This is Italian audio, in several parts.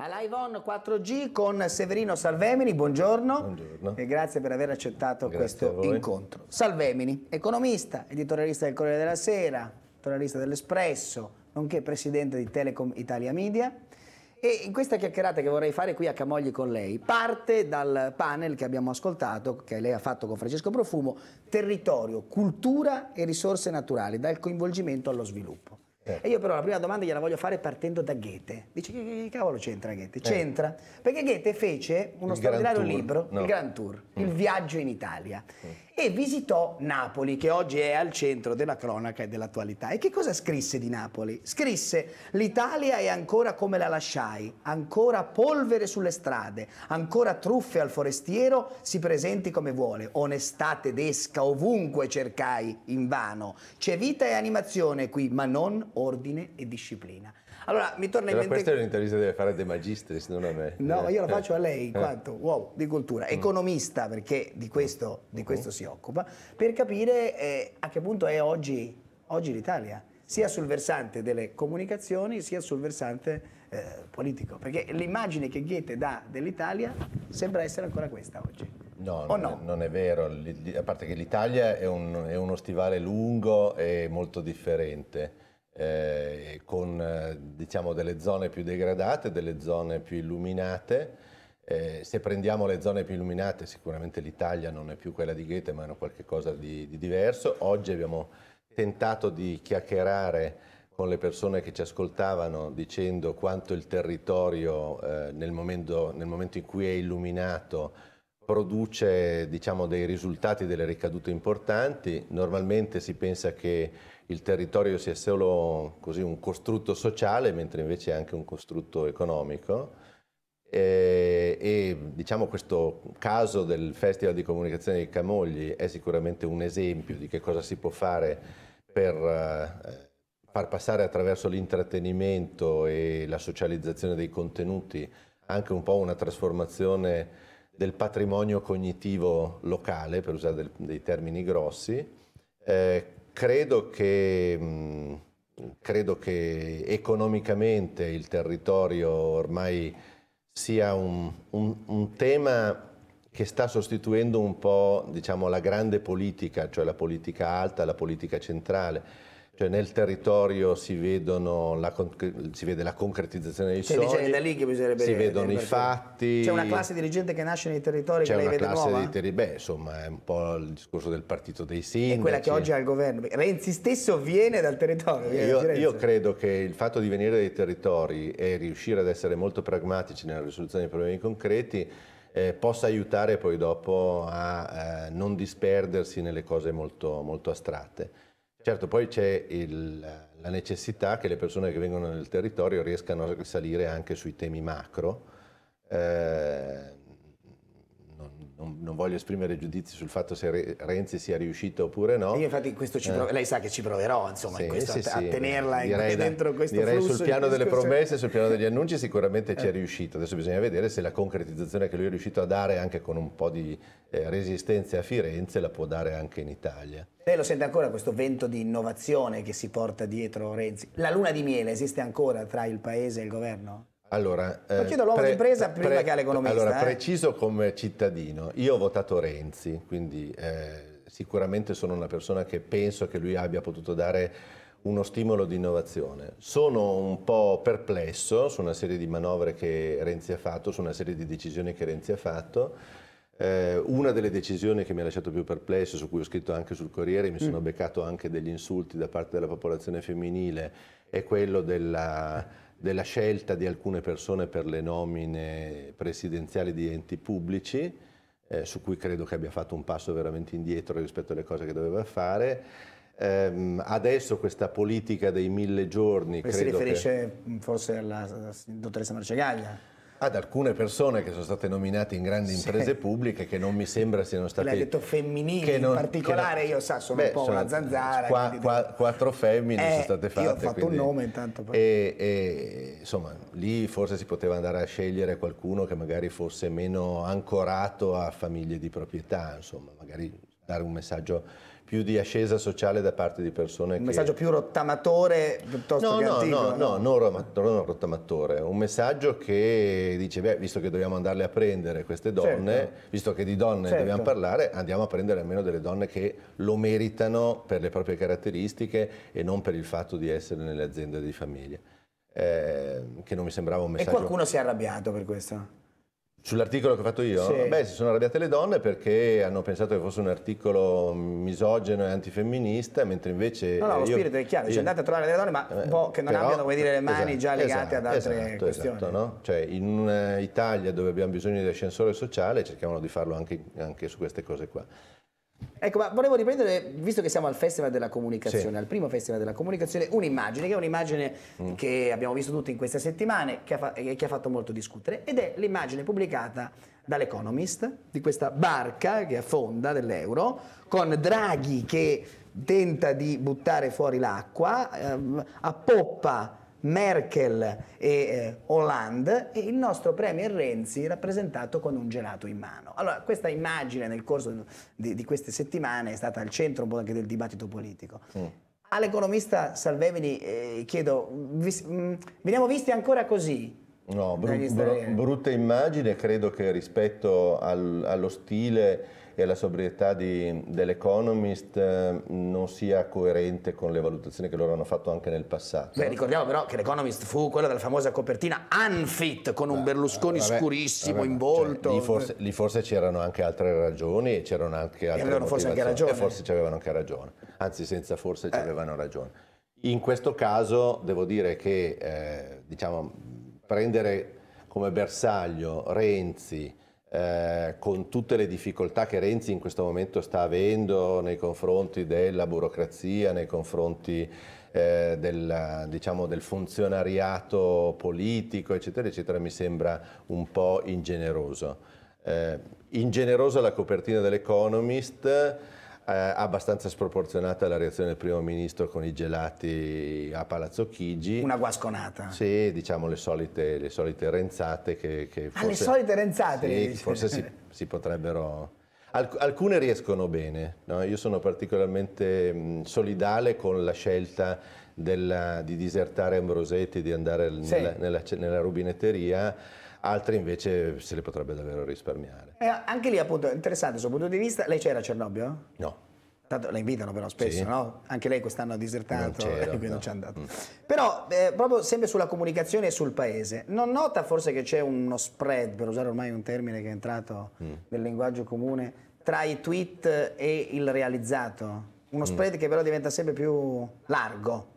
A Live On 4G con Severino Salvemini, buongiorno. buongiorno. E grazie per aver accettato grazie questo incontro. Salvemini, economista, editorialista del Corriere della Sera, editorialista dell'Espresso, nonché presidente di Telecom Italia Media. E in questa chiacchierata che vorrei fare qui a Camogli con lei, parte dal panel che abbiamo ascoltato, che lei ha fatto con Francesco Profumo, territorio, cultura e risorse naturali, dal coinvolgimento allo sviluppo. Certo. E io però la prima domanda gliela voglio fare partendo da Goethe. Dice che, cavolo c'entra Goethe? Eh. C'entra. Eh. Perché Goethe fece uno il straordinario libro, no. il Grand Tour, mm. il viaggio in Italia. Mm e visitò Napoli, che oggi è al centro della cronaca e dell'attualità. E che cosa scrisse di Napoli? Scrisse l'Italia è ancora come la lasciai, ancora polvere sulle strade, ancora truffe al forestiero, si presenti come vuole, onestà tedesca ovunque cercai, in vano. C'è vita e animazione qui, ma non ordine e disciplina. Allora, mi torna in mente... Ma Questa è un'intervista che deve fare De Magistris, non a me. No, io la eh. faccio a lei, in eh. quanto uomo di cultura, mm. economista, perché di questo, di mm. questo si occupa, per capire eh, a che punto è oggi, oggi l'Italia, sia sul versante delle comunicazioni, sia sul versante eh, politico. Perché l'immagine che Goethe dà dell'Italia sembra essere ancora questa oggi. No, non, no? È, non, è vero, a parte che l'Italia è, un, è, uno stivale lungo e molto differente, eh, con eh, diciamo, delle zone più degradate, delle zone più illuminate, eh, se prendiamo le zone più illuminate, sicuramente l'Italia non è più quella di Goethe, ma è qualcosa di, di diverso. Oggi abbiamo tentato di chiacchierare con le persone che ci ascoltavano dicendo quanto il territorio eh, nel, momento, nel, momento, in cui è illuminato produce diciamo, dei risultati, delle ricadute importanti. Normalmente si pensa che il territorio sia solo così, un costrutto sociale, mentre invece è anche un costrutto economico. E, eh, e, diciamo questo caso del Festival di Comunicazione dei Camogli è sicuramente un esempio di che cosa si può fare per eh, far passare attraverso l'intrattenimento e la socializzazione dei contenuti anche un po' una trasformazione del patrimonio cognitivo locale, per usare del, dei termini grossi. Eh, credo che... Mh, credo che economicamente il territorio ormai sia un, un, un tema che sta sostituendo un po' diciamo, la grande politica, cioè la politica alta, la politica centrale cioè nel territorio si, la, si, vede la concretizzazione dei cioè, sogni, da lì che bisognerebbe si vedono i fatti. C'è una classe dirigente che nasce nei territori che lei vede classe nuova? Di, beh, insomma, è un po' il discorso del partito dei sindaci. È quella che oggi ha il governo. Renzi stesso viene dal territorio. Viene io, io credo che il fatto di venire dai territori e riuscire ad essere molto pragmatici nella risoluzione dei problemi concreti eh, possa aiutare poi dopo a eh, non disperdersi nelle cose molto, molto astratte. Certo, poi c'è il, la necessità che le persone che vengono nel territorio riescano a risalire anche sui temi macro. Eh, non, non, voglio esprimere giudizi sul fatto se Re, Renzi sia riuscito oppure no. Io infatti provo, eh. lei sa che ci proverò insomma, sì, in questo, sì, a, a, tenerla direi, in, dentro questo direi sul piano delle promesse, sul piano degli annunci sicuramente ci è riuscito. Adesso bisogna vedere se la concretizzazione che lui è riuscito a dare anche con un po' di eh, resistenza a Firenze la può dare anche in Italia. Lei lo sente ancora questo vento di innovazione che si porta dietro Renzi? La luna di miele esiste ancora tra il paese e il governo? Allora, eh, Lo chiedo all'uomo di impresa prima pre, che all'economista. Allora, eh. preciso come cittadino, io ho votato Renzi, quindi eh, sicuramente sono una persona che penso che lui abbia potuto dare uno stimolo di innovazione. Sono un po' perplesso su una serie di manovre che Renzi ha fatto, su una serie di decisioni che Renzi ha fatto. Eh, una delle decisioni che mi ha lasciato più perplesso, su cui ho scritto anche sul Corriere, mi mm. sono mm. beccato anche degli insulti da parte della popolazione femminile, è quello della della scelta di alcune persone per le nomine presidenziali di enti pubblici, eh, su cui credo che abbia fatto un passo veramente indietro rispetto alle cose che doveva fare. Ehm, adesso questa politica dei mille giorni... Si riferisce che... forse alla dottoressa Marcegaglia? ad alcune persone che sono state nominate in grandi imprese sì. pubbliche che non mi sembra siano state... L'ha detto femminili non, in particolare, non, io sa, sono beh, un po' sono, una zanzara. Qua, qua, quattro femmine eh, sono state fatte. Io ho fatto quindi, un nome intanto. E, e, insomma, lì forse si poteva andare a scegliere qualcuno che magari fosse meno ancorato a famiglie di proprietà, insomma, magari dare un messaggio più di ascesa sociale da parte di persone un che... messaggio più rottamatore piuttosto no, che no, antico, no, no, no, non, rottamatore, un messaggio che dice, beh, visto che dobbiamo andarle a prendere queste donne, certo. visto che di donne certo. dobbiamo parlare, andiamo a prendere almeno delle donne che lo meritano per le proprie caratteristiche e non per il fatto di essere nelle aziende di famiglia. Eh, che non mi sembrava un messaggio... E qualcuno si è arrabbiato per questo? Sull'articolo che ho fatto io? Sì. Beh, si sono arrabbiate le donne perché hanno pensato che fosse un articolo misogeno e antifemminista, mentre invece... No, no, lo io, spirito è chiaro, io, cioè andate a trovare delle donne, ma un eh, po' boh, che non però, abbiano, come dire, le mani esatto, già legate esatto, ad altre esatto, esatto questioni. Esatto, no? Cioè, in un'Italia dove abbiamo bisogno di ascensore sociale, cerchiamo di farlo anche, anche su queste cose qua. Ecco, ma volevo riprendere, visto che siamo al Festival della Comunicazione, sì. al primo Festival della Comunicazione, un'immagine, che è un'immagine mm. che abbiamo visto tutti in queste settimane, che che ha fatto molto discutere, ed è l'immagine pubblicata dall'Economist di questa barca che affonda dell'euro, con Draghi che tenta di buttare fuori l'acqua, ehm, appoppa Merkel e eh, Hollande e il nostro premier Renzi rappresentato con un gelato in mano. Allora, questa immagine nel corso di, di queste settimane è stata al centro un po' anche del dibattito politico. Mm. All'economista Salvemini eh, chiedo, vi, mh, mm, veniamo visti ancora così? No, bru- br- brutta immagine, credo che rispetto al, allo stile e la sobrietà dell'Economist eh, non sia coerente con le valutazioni che loro hanno fatto anche nel passato. Beh, ricordiamo però che l'Economist fu quella della famosa copertina Unfit con un ah, Berlusconi vabbè, scurissimo vabbè, in cioè, volto. Cioè, lì, forse, lì forse c'erano anche altre ragioni e c'erano anche altre e avevano forse anche ragione. E eh, forse ci avevano anche ragione, anzi senza forse eh. ci avevano ragione. In questo caso devo dire che eh, diciamo, prendere come bersaglio Renzi, eh, con tutte le difficoltà che Renzi in questo momento sta avendo nei confronti della burocrazia, nei confronti eh, del, diciamo, del, funzionariato politico, eccetera, eccetera, mi sembra un po' ingeneroso. Eh, ingenerosa la copertina dell'Economist eh, abbastanza sproporzionata la reazione del primo ministro con i gelati a Palazzo Chigi. Una guasconata. Sì, diciamo le solite, le solite renzate che, che forse, ah, le solite renzate? Sì, forse si, si, potrebbero... Alc alcune riescono bene, no? io sono particolarmente mh, solidale con la scelta della, di disertare Ambrosetti, di andare sì. nella, nella, nella rubinetteria, altre invece se le potrebbe davvero risparmiare. Eh, anche lì appunto, interessante il suo punto di vista, lei c'era a Cernobbio? No. Tanto la invitano però spesso, sì. no? Anche lei quest'anno ha disertato e quindi no. non c'è andato. Mm. Però eh, proprio sempre sulla comunicazione e sul paese, non nota forse che c'è uno spread, per usare ormai un termine che è entrato mm. nel linguaggio comune, tra i tweet e il realizzato? Uno mm. spread mm. che però diventa sempre più largo.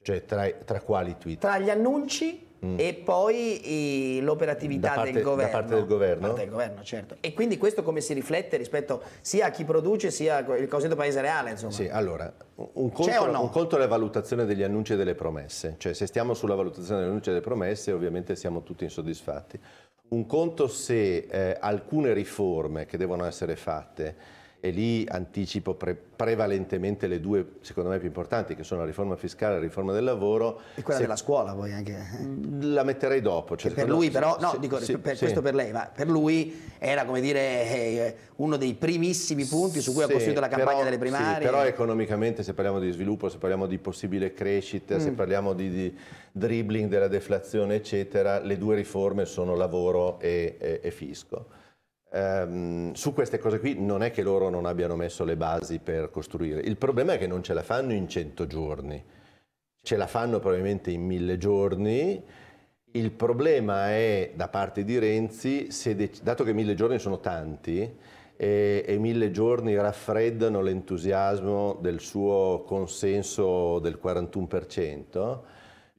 Cioè tra, tra quali tweet? Tra gli annunci Mm. E poi l'operatività del governo. Da parte del governo. Da parte del governo, certo. E quindi questo come si riflette rispetto sia a chi produce sia al cosiddetto paese reale? Insomma. Sì, allora, un conto, no? un conto è la valutazione degli annunci e delle promesse. Cioè se stiamo sulla valutazione degli annunci e delle promesse ovviamente siamo tutti insoddisfatti. Un conto se eh, alcune riforme che devono essere fatte e lì anticipo pre prevalentemente le due, secondo me, più importanti, che sono la riforma fiscale e la riforma del lavoro. E quella se... della scuola poi anche. Eh. Mm, la metterei dopo. Cioè per lui però, no, se, dico se, per, questo per lei, ma per lui era come dire eh, uno dei primissimi punti su cui ha costruito la campagna però, delle primarie. Sì, però economicamente se parliamo di sviluppo, se parliamo di possibile crescita, mm. se parliamo di, di, dribbling della deflazione, eccetera, le due riforme sono lavoro e, e, e fisco ehm, su queste cose qui non è che loro non abbiano messo le basi per costruire, il problema è che non ce la fanno in 100 giorni, ce la fanno probabilmente in 1000 giorni, il problema è da parte di Renzi, dato che 1000 giorni sono tanti, e, 1000 giorni raffreddano l'entusiasmo del suo consenso del 41%,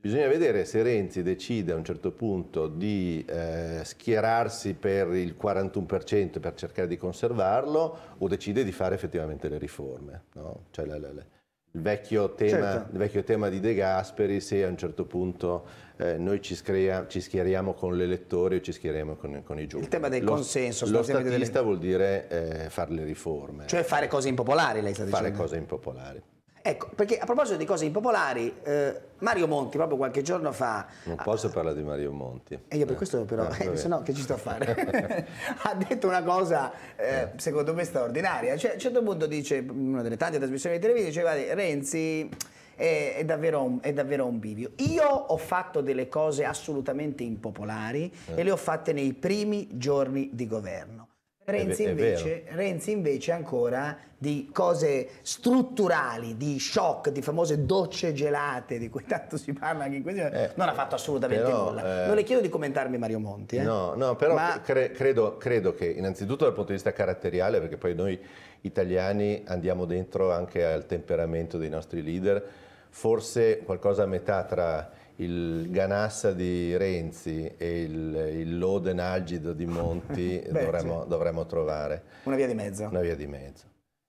Bisogna vedere se Renzi decide a un certo punto di eh, schierarsi per il 41% per cercare di conservarlo o decide di fare effettivamente le riforme. No? Cioè, le, le, le. Il, vecchio tema, certo. il, vecchio tema, di De Gasperi, se a un certo punto eh, noi ci, screa, ci, schieriamo con l'elettore o ci schieriamo con, con i giovani. Il tema del lo, consenso. Lo statista delle... vuol dire eh, fare le riforme. Cioè fare cose impopolari, lei sta fare dicendo. Fare cose impopolari. Ecco, perché a proposito di cose impopolari, eh, Mario Monti proprio qualche giorno fa... Non posso ah, parlare di Mario Monti. E eh, io per eh. questo però, eh, eh se no che ci sto a fare? ha detto una cosa eh, eh. secondo me straordinaria. Cioè, a un certo punto dice, in una delle tante trasmissioni di televisione, diceva Renzi è, è, davvero un, è, davvero un, bivio. Io ho fatto delle cose assolutamente impopolari e le ho fatte nei primi giorni di governo. Renzi invece, Renzi invece, ancora di cose strutturali, di shock, di famose docce gelate di cui tanto si parla anche in questo, eh, non ha fatto assolutamente però, nulla. Eh, non le chiedo di commentarmi Mario Monti. Eh? No, no, però Ma... cre- credo, credo, che innanzitutto dal punto di vista caratteriale, perché poi noi italiani andiamo dentro anche al temperamento dei nostri leader, forse qualcosa a metà tra il Ganassa di Renzi e il, il Loden Algido di Monti Beh, dovremmo, sì. dovremmo, trovare. Una via di mezzo. Una via di mezzo.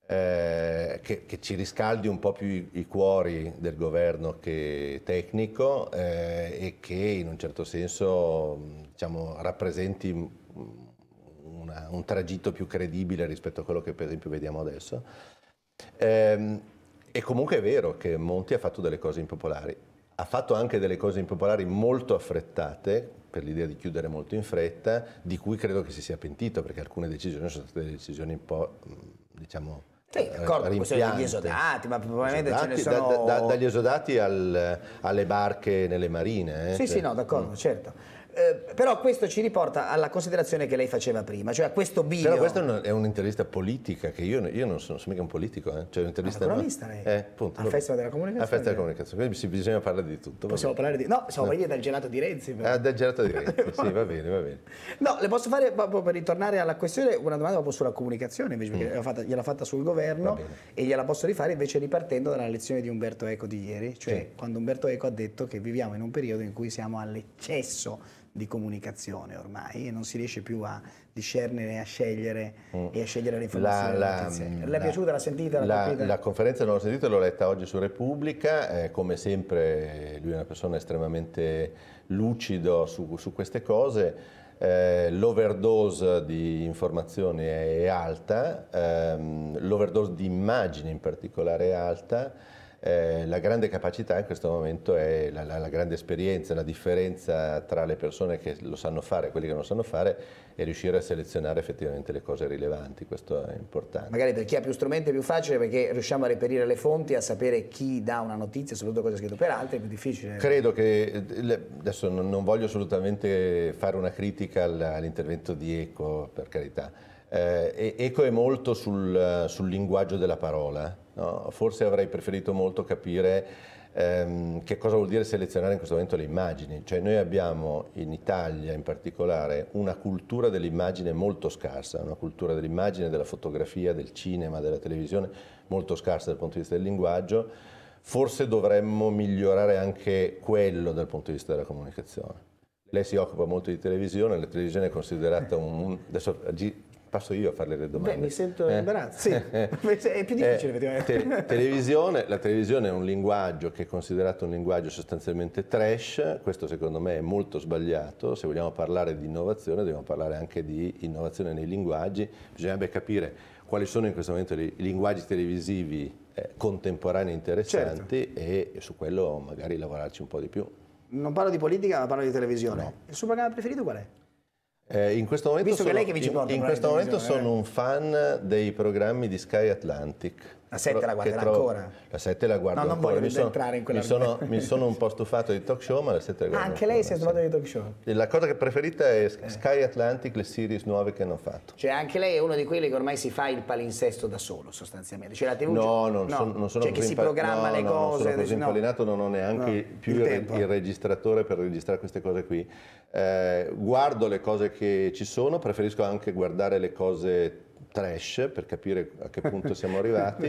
Eh, che, che, ci riscaldi un po' più i, i cuori del governo che tecnico eh, e che in un certo senso diciamo, rappresenti una, un tragitto più credibile rispetto a quello che per esempio vediamo adesso. Eh, e comunque è vero che Monti ha fatto delle cose impopolari ha fatto anche delle cose impopolari molto affrettate, per l'idea di chiudere molto in fretta, di cui credo che si sia pentito, perché alcune decisioni sono state decisioni un po', mm, diciamo, sì, eh, d'accordo, degli esodati, ma probabilmente esodati, ce ne sono... Da, da, dagli esodati al, alle barche nelle marine. Eh, sì, cioè, sì, no, d'accordo, mm. certo. Eh, però questo ci riporta alla considerazione che lei faceva prima, cioè a questo bivio. Però questa è un'intervista politica, che io, io non sono, sono, mica un politico, eh. cioè un'intervista... Ma ah, economista lei, eh, punto, al Festival della Comunicazione. Al Festival della Comunicazione, quindi bisogna parlare di tutto. Possiamo bene. parlare di... No, possiamo no. dal gelato di Renzi. Ah, dal gelato di Renzi, sì, va bene, va bene. No, le posso fare, proprio per ritornare alla questione, una domanda proprio sulla comunicazione, invece, mm. perché fatta, gliel'ha fatta sul governo e gliela posso rifare invece ripartendo dalla lezione di Umberto Eco di ieri, cioè sì. quando Umberto Eco ha detto che viviamo in un periodo in cui siamo all'eccesso di comunicazione ormai e non si riesce più a discernere, a scegliere mm. e a scegliere le informazioni. Mm, la, la, le è piaciuta, l'ha sentita? La, la, conferenza non l'ho sentita, l'ho letta oggi su Repubblica, eh, come sempre lui è una persona estremamente lucido su, su queste cose. Eh, l'overdose di informazioni è alta, ehm, l'overdose di immagini in particolare è alta eh, la grande capacità in questo momento è la, la, la, grande esperienza, la differenza tra le persone che lo sanno fare e quelli che non lo sanno fare e riuscire a selezionare effettivamente le cose rilevanti, questo è importante. Magari per chi ha più strumenti è più facile perché riusciamo a reperire le fonti, a sapere chi dà una notizia, soprattutto cosa è scritto per altri, è più difficile. Credo che, eh, adesso non voglio assolutamente fare una critica all'intervento di Eco, per carità, eh, Eco è molto sul, sul linguaggio della parola, No? Forse avrei preferito molto capire ehm, che cosa vuol dire selezionare in questo momento le immagini. Cioè noi abbiamo in Italia in particolare una cultura dell'immagine molto scarsa, una cultura dell'immagine, della fotografia, del cinema, della televisione molto scarsa dal punto di vista del linguaggio. Forse dovremmo migliorare anche quello dal punto di vista della comunicazione. Lei si occupa molto di televisione, la televisione è considerata un... adesso passo io a farle le domande. Beh, mi sento eh? imbarazzato, sì, è più difficile eh, effettivamente. Eh, te televisione, la televisione è un linguaggio che è considerato un linguaggio sostanzialmente trash, questo secondo me è molto sbagliato, se vogliamo parlare di innovazione dobbiamo parlare anche di innovazione nei linguaggi, bisognerebbe capire quali sono in questo momento i linguaggi televisivi eh, contemporanei interessanti certo. e, e su quello magari lavorarci un po' di più. Non parlo di politica ma parlo di televisione. No. Il suo programma preferito qual è? Eh, in questo momento, sono, in, in questo momento sono un fan dei programmi di Sky Atlantic. La 7 la guarderà trovo, ancora? La 7 la guarderà ancora. no, non ancora. voglio mi entrare in quella mi sono, mi sono un po' stufato di talk show, ma la 7 la guarderà ah, Anche lei si è stufata di talk show? La cosa che preferita è eh. Sky Atlantic, le series nuove che hanno fatto. Cioè anche lei è uno di quelli che ormai si fa il palinsesto da solo, sostanzialmente. Cioè la TV... No, non, no. Sono, non sono cioè così... che si programma no, le cose... No, non sono così impallinato, non ho neanche più il, il, registratore per registrare queste cose qui. Eh, guardo le cose che ci sono, preferisco anche guardare le cose trash per capire a che punto siamo arrivati,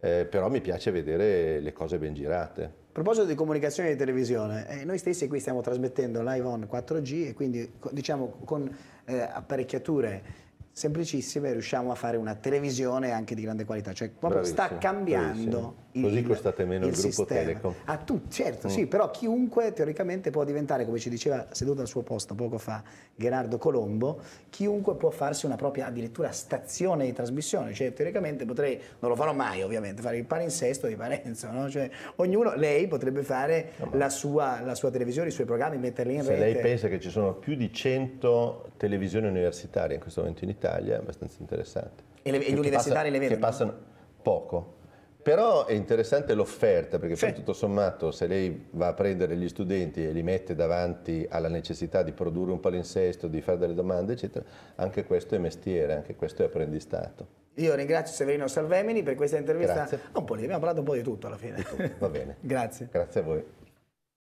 eh, però mi piace vedere le cose ben girate. A proposito di comunicazione di televisione, eh, noi stessi qui stiamo trasmettendo live on 4G e quindi diciamo con eh, apparecchiature semplicissime riusciamo a fare una televisione anche di grande qualità, cioè proprio bravissimo, sta cambiando il, Così costate meno il, il gruppo sistema. Telecom. A tutti, certo, mm. sì, però chiunque teoricamente può diventare, come ci diceva seduto al suo posto poco fa Gerardo Colombo, chiunque può farsi una propria addirittura stazione di trasmissione, cioè teoricamente potrei, non lo farò mai ovviamente, fare il palinsesto di Parenzo, no? cioè ognuno, lei potrebbe fare no, la, sua, la, sua, televisione, i suoi programmi, metterli in se rete. Se lei pensa che ci sono più di 100 televisioni universitarie in questo momento in Italia, Italia abbastanza interessante. E, le, e gli universitari le vedono? Che passano poco. Però è interessante l'offerta, perché sì. poi tutto sommato se lei va a prendere gli studenti e li mette davanti alla necessità di produrre un palinsesto, di fare delle domande, eccetera, anche questo è mestiere, anche questo è apprendistato. Io ringrazio Severino Salvemini per questa intervista. Grazie. Un po' lì, abbiamo parlato un po' di tutto alla fine. Va bene. Grazie. Grazie a voi.